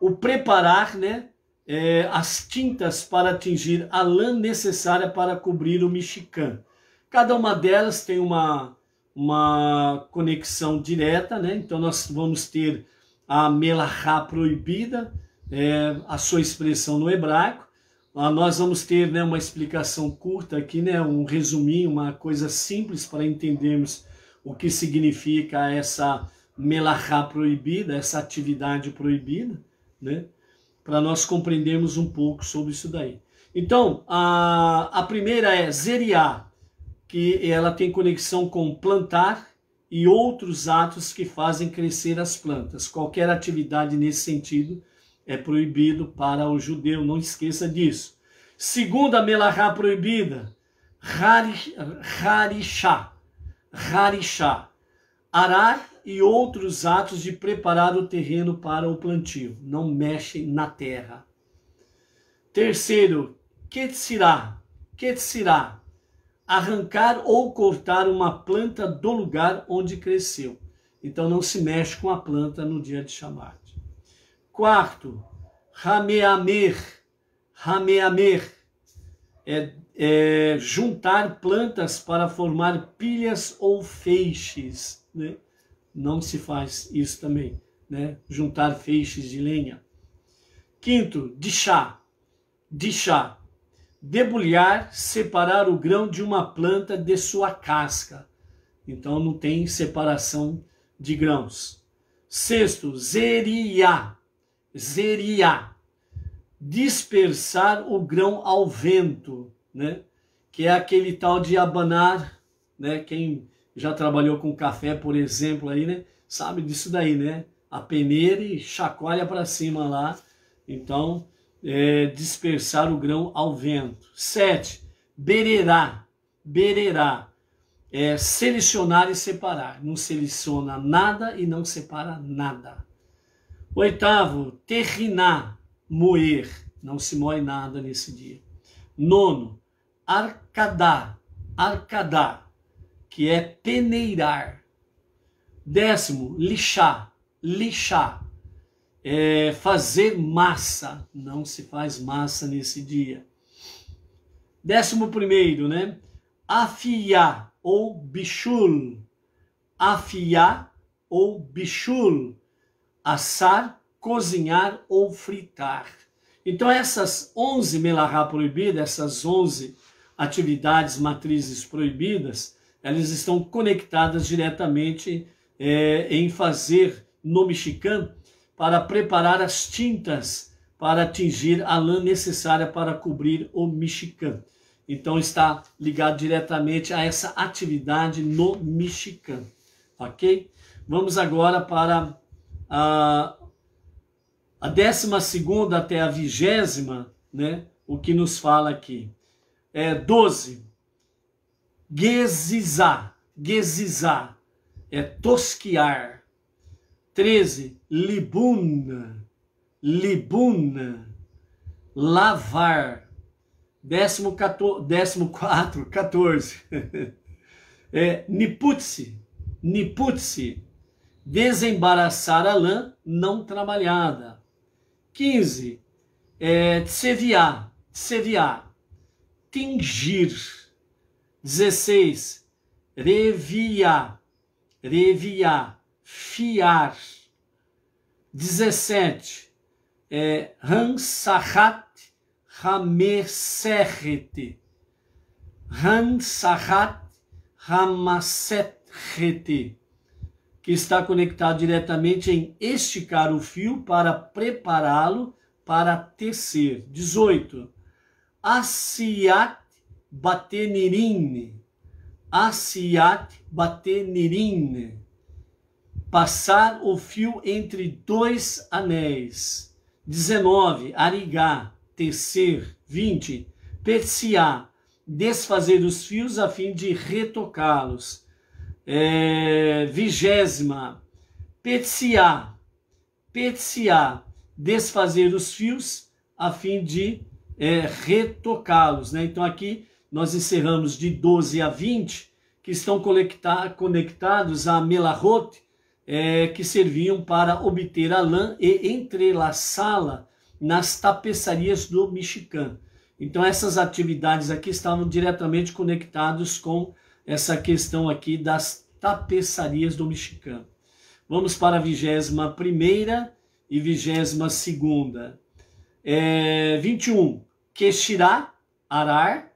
[SPEAKER 1] o preparar né, é, as tintas para atingir a lã necessária para cobrir o mexicano. Cada uma delas tem uma, uma conexão direta, né? então nós vamos ter a melarrá proibida, é, a sua expressão no hebraico. Ah, nós vamos ter né, uma explicação curta aqui, né, um resuminho, uma coisa simples para entendermos o que significa essa melachá proibida, essa atividade proibida, né, para nós compreendermos um pouco sobre isso daí. Então, a, a primeira é zeriá, que ela tem conexão com plantar e outros atos que fazem crescer as plantas. Qualquer atividade nesse sentido é proibido para o judeu, não esqueça disso. Segunda melahá proibida, harishá, harishá, arar e outros atos de preparar o terreno para o plantio, não mexem na terra. Terceiro, ketsirá, quetzirá, arrancar ou cortar uma planta do lugar onde cresceu. Então não se mexe com a planta no dia de chamar. Quarto, rameamer. Rameamer é, é juntar plantas para formar pilhas ou feixes. Né? Não se faz isso também, né? juntar feixes de lenha. Quinto, de chá. De chá. Debulhar, separar o grão de uma planta de sua casca. Então não tem separação de grãos. Sexto, zeria zeria, dispersar o grão ao vento, né? Que é aquele tal de abanar, né? Quem já trabalhou com café, por exemplo, aí, né? Sabe disso daí, né? A peneira e chacoalha para cima lá. Então, é, dispersar o grão ao vento. Sete. Bererá. Bererá. É selecionar e separar. Não seleciona nada e não separa nada. Oitavo, terrinar moer. Não se moe nada nesse dia. Nono, arcadá, arcadá, que é peneirar. Décimo, lixar, lixar, é fazer massa. Não se faz massa nesse dia. Décimo primeiro, né? Afiar ou bichul. Afiar ou bichul assar, cozinhar ou fritar. Então essas 11 melahá proibidas, essas 11 atividades matrizes proibidas, elas estão conectadas diretamente é, em fazer no mexicano para preparar as tintas para atingir a lã necessária para cobrir o mexicano. Então está ligado diretamente a essa atividade no mexicano, ok? Vamos agora para a, a décima segunda até a vigésima, né, o que nos fala aqui. É 12. Gezizá, gezizá, é tosquiar. 13. Libuna, libuna, lavar. Décimo, quator, décimo quatro, 14. é, niputsi, niputse, desembaraçar a lã não trabalhada. 15. É, tseviar, tseviar, tingir. 16. Reviar, reviar, fiar. 17. É, Hansahat Hameseret. Hansahat Hamasetret que está conectado diretamente em esticar o fio para prepará-lo para tecer. 18. Asiat batenirine. Asiat batenirine. Passar o fio entre dois anéis. 19. Arigá, tecer. 20. Persiar, desfazer os fios a fim de retocá-los é, vigésima, petiá, petiá, desfazer os fios a fim de é, retocá-los. Né? Então aqui nós encerramos de 12 a 20, que estão conectar, conectados a Melahot, é, que serviam para obter a lã e entrelaçá-la nas tapeçarias do Michigan. Então essas atividades aqui estavam diretamente conectados com essa questão aqui das tapeçarias do Mexicano. Vamos para a vigésima primeira e vigésima segunda. É, 21, Quexirá, arar.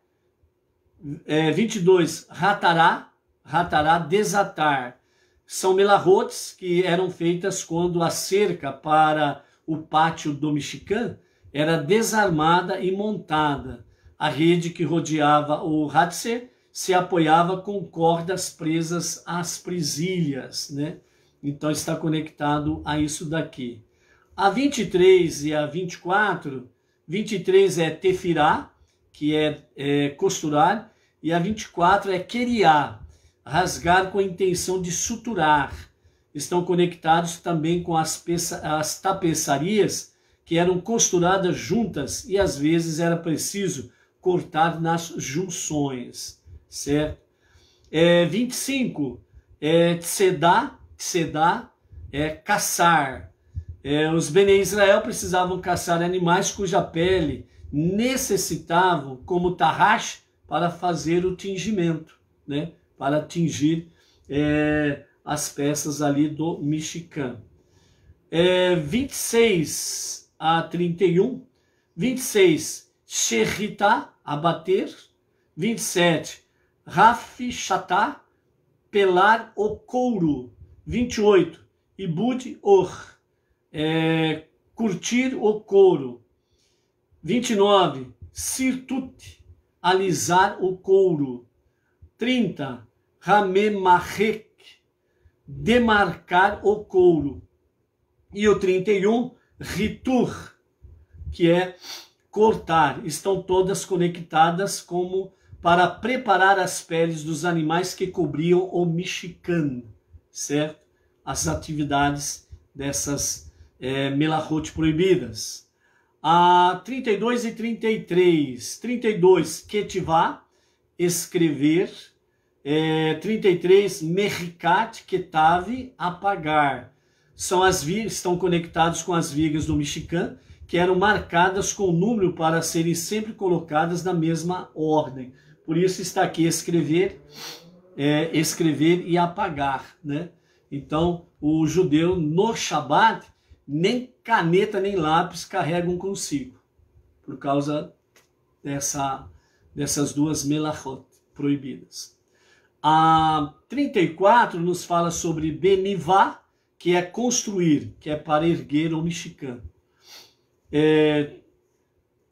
[SPEAKER 1] É, 22, ratará, ratará, desatar. São melarrotes que eram feitas quando a cerca para o pátio do Mexicano era desarmada e montada. A rede que rodeava o Hatzer se apoiava com cordas presas às presilhas, né? Então está conectado a isso daqui. A 23 e a 24, 23 é tefirá, que é, é costurar, e a 24 é queria, rasgar com a intenção de suturar. Estão conectados também com as, peça, as tapeçarias que eram costuradas juntas e às vezes era preciso cortar nas junções certo? É, 25, é, tsedá, tsedá é caçar. É, os Bene Israel precisavam caçar animais cuja pele necessitavam como tarrash para fazer o tingimento, né? para tingir é, as peças ali do mexicano. É, 26 a 31, 26, xerritar, abater, 27, Rafi Chatá, Pelar o Couro. 28. Ibud Or, é, Curtir o Couro. 29. Sirtut, Alisar o Couro. 30. Marrek, Demarcar o Couro. E o 31, Ritur, que é cortar. Estão todas conectadas como para preparar as peles dos animais que cobriam o mexicano, certo? As atividades dessas é, eh, melahote proibidas. A 32 e 33. 32, Ketivá, escrever. É, eh, 33, Merrikat, Ketave, apagar. São as vigas, estão conectados com as vigas do mexicano que eram marcadas com número para serem sempre colocadas na mesma ordem por isso está aqui escrever, é, escrever e apagar, né? Então, o judeu no Shabat, nem caneta nem lápis carregam consigo, por causa dessa, dessas duas melachot proibidas. A 34 nos fala sobre benivá, que é construir, que é para erguer o mexicano. É,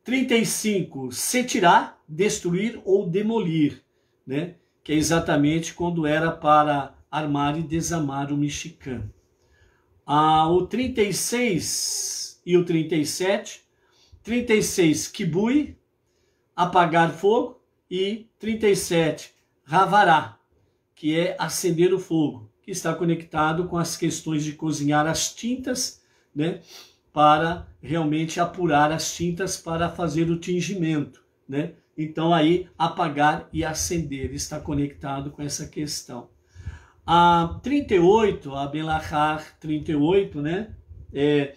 [SPEAKER 1] 35, setirar, destruir ou demolir, né? que é exatamente quando era para armar e desamar o mexicano. Ah, o 36 e o 37, 36 kibui, apagar fogo, e 37 ravará, que é acender o fogo, que está conectado com as questões de cozinhar as tintas, né? para realmente apurar as tintas para fazer o tingimento, né? Então aí apagar e acender está conectado com essa questão. A 38, a Belahar 38, né? É,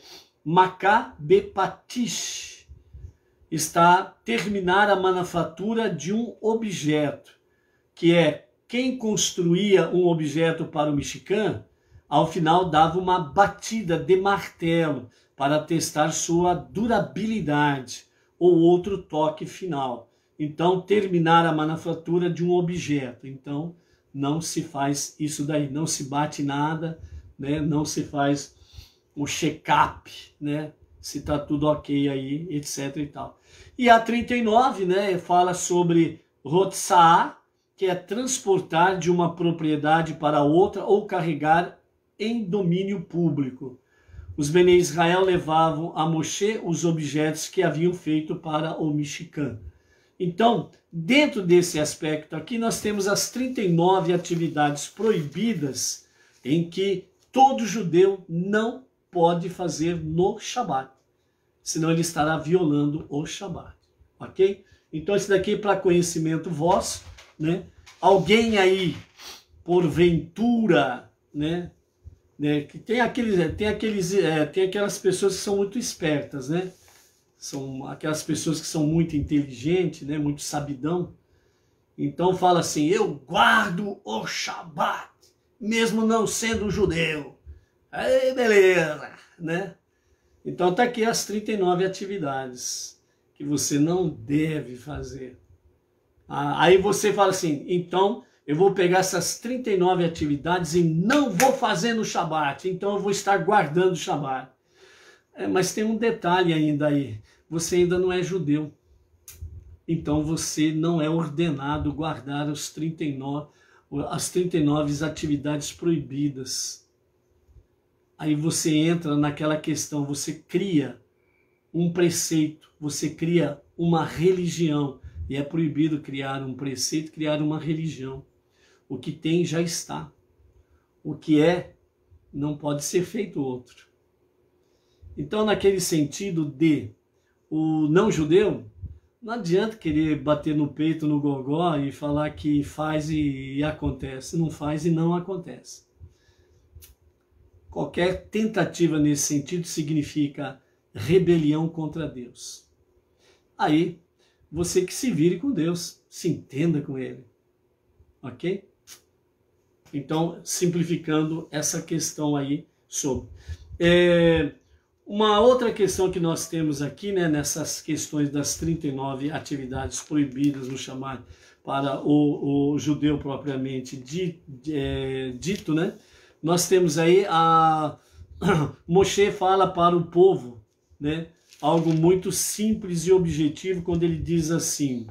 [SPEAKER 1] está terminar a manufatura de um objeto, que é quem construía um objeto para o mexicano, ao final dava uma batida de martelo, para testar sua durabilidade ou outro toque final. Então, terminar a manufatura de um objeto. Então, não se faz isso daí, não se bate nada, né? não se faz o check-up, né? se está tudo ok aí, etc. E, tal. e a 39 né, fala sobre rotsaá, que é transportar de uma propriedade para outra ou carregar em domínio público. Os Bene Israel levavam a Moshe os objetos que haviam feito para o Mexicano. Então, dentro desse aspecto aqui, nós temos as 39 atividades proibidas em que todo judeu não pode fazer no Shabat, senão ele estará violando o Shabat, ok? Então, isso daqui é para conhecimento vosso, né? Alguém aí, porventura, né, né? Que tem aqueles, tem aqueles, é, tem aquelas pessoas que são muito espertas, né? São aquelas pessoas que são muito inteligentes, né? Muito sabidão. Então fala assim: eu guardo o Shabat, mesmo não sendo judeu. Aí, beleza, né? Então tá aqui as 39 atividades que você não deve fazer. Ah, aí você fala assim, então eu vou pegar essas 39 atividades e não vou fazer no Shabat. Então eu vou estar guardando o Shabat. É, mas tem um detalhe ainda aí. Você ainda não é judeu. Então você não é ordenado guardar os 39, as 39 atividades proibidas. Aí você entra naquela questão, você cria um preceito, você cria uma religião. E é proibido criar um preceito, criar uma religião. O que tem já está. O que é não pode ser feito outro. Então, naquele sentido de o não judeu, não adianta querer bater no peito, no gogó e falar que faz e acontece, não faz e não acontece. Qualquer tentativa nesse sentido significa rebelião contra Deus. Aí, você que se vire com Deus, se entenda com Ele, ok? Então, simplificando essa questão aí sobre. É, uma outra questão que nós temos aqui, né, nessas questões das 39 atividades proibidas, no chamar para o, o judeu propriamente dito, é, dito, né? Nós temos aí a Moshe fala para o povo, né? Algo muito simples e objetivo quando ele diz assim: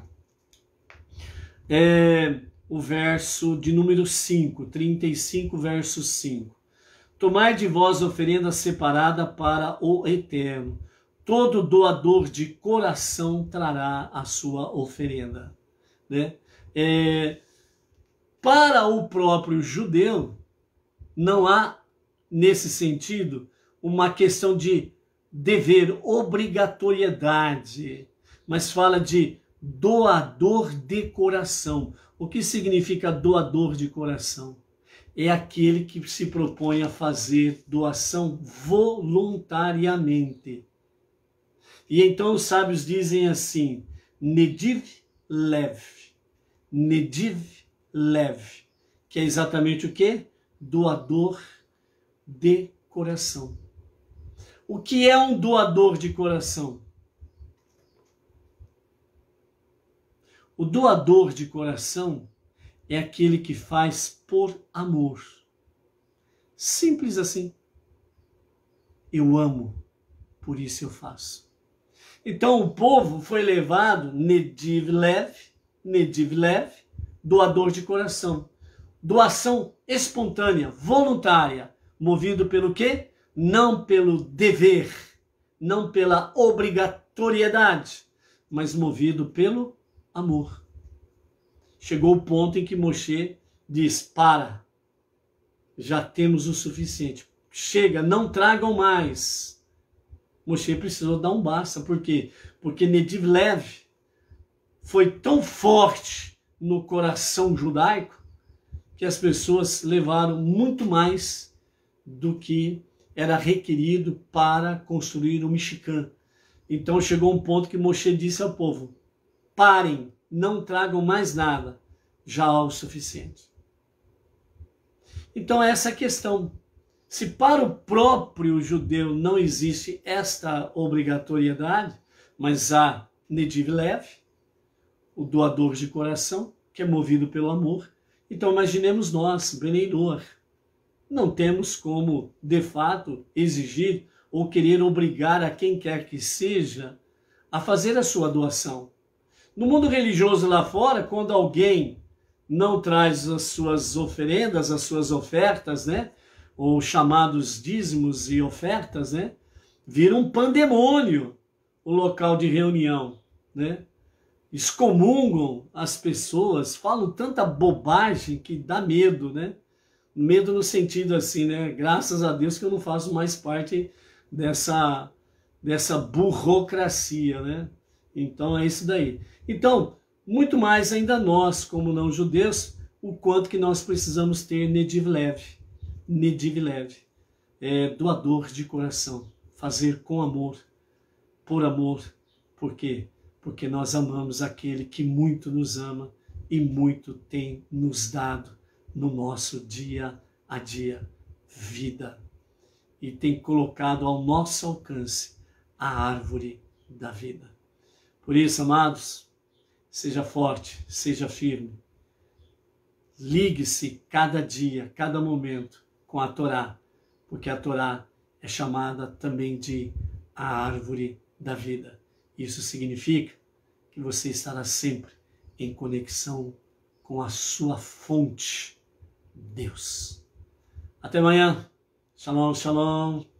[SPEAKER 1] é, o verso de número 5, 35, verso 5. Tomai de vós oferenda separada para o eterno. Todo doador de coração trará a sua oferenda. Né? É, para o próprio judeu, não há, nesse sentido, uma questão de dever, obrigatoriedade, mas fala de doador de coração. O que significa doador de coração? É aquele que se propõe a fazer doação voluntariamente. E então os sábios dizem assim: Nediv leve, Nediv leve, que é exatamente o que? Doador de coração. O que é um doador de coração? O doador de coração é aquele que faz por amor. Simples assim. Eu amo, por isso eu faço. Então o povo foi levado, nediv leve doador de coração. Doação espontânea, voluntária, movido pelo quê? Não pelo dever, não pela obrigatoriedade, mas movido pelo amor. Chegou o ponto em que Moshe diz: Para, já temos o suficiente. Chega, não tragam mais. Moshe precisou dar um basta, por quê? Porque Nediv Lev foi tão forte no coração judaico que as pessoas levaram muito mais do que era requerido para construir o Mexicano. Então chegou um ponto que Moshe disse ao povo: parem, não tragam mais nada, já há o suficiente. Então, é essa é a questão. Se para o próprio judeu não existe esta obrigatoriedade, mas há Nediv Lev, o doador de coração, que é movido pelo amor, então imaginemos nós, Beneidor. Não temos como, de fato, exigir ou querer obrigar a quem quer que seja a fazer a sua doação. No mundo religioso lá fora, quando alguém não traz as suas oferendas, as suas ofertas, né? Ou chamados dízimos e ofertas, né? Vira um pandemônio o local de reunião, né? Excomungam as pessoas, falam tanta bobagem que dá medo, né? Medo no sentido assim, né? Graças a Deus que eu não faço mais parte dessa dessa burocracia, né? Então é isso daí. Então, muito mais ainda nós, como não judeus, o quanto que nós precisamos ter Nediv Lev, Nediv Lev, é, doador de coração, fazer com amor, por amor, por quê? Porque nós amamos aquele que muito nos ama e muito tem nos dado no nosso dia a dia vida e tem colocado ao nosso alcance a árvore da vida. Por isso, amados, Seja forte, seja firme. Ligue-se cada dia, cada momento com a Torá, porque a Torá é chamada também de a árvore da vida. Isso significa que você estará sempre em conexão com a sua fonte, Deus. Até amanhã. Shalom, shalom.